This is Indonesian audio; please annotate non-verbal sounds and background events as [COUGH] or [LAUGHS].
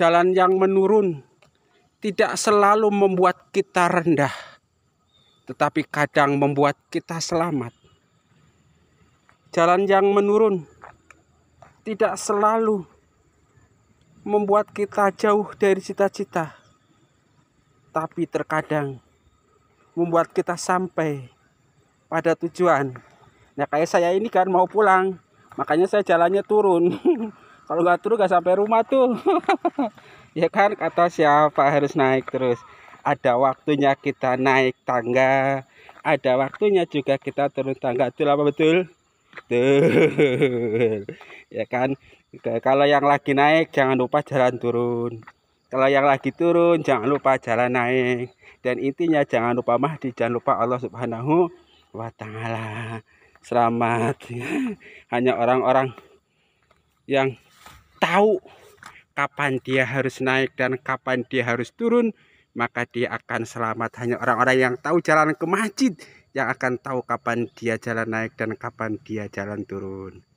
jalan yang menurun tidak selalu membuat kita rendah, tetapi kadang membuat kita selamat. Jalan yang menurun tidak selalu membuat kita jauh dari cita-cita, tapi terkadang membuat kita sampai pada tujuan. Nah, kayak saya ini kan mau pulang, makanya saya jalannya turun. [LAUGHS] kalau nggak turun nggak sampai rumah tuh [LAUGHS] ya kan kata siapa harus naik terus ada waktunya kita naik tangga ada waktunya juga kita turun tangga itu apa betul betul [LAUGHS] ya kan kalau yang lagi naik jangan lupa jalan turun kalau yang lagi turun jangan lupa jalan naik dan intinya jangan lupa Mahdi jangan lupa Allah subhanahu wa ta'ala selamat [LAUGHS] hanya orang-orang yang tahu kapan dia harus naik dan kapan dia harus turun, maka dia akan selamat. Hanya orang-orang yang tahu jalan ke masjid yang akan tahu kapan dia jalan naik dan kapan dia jalan turun.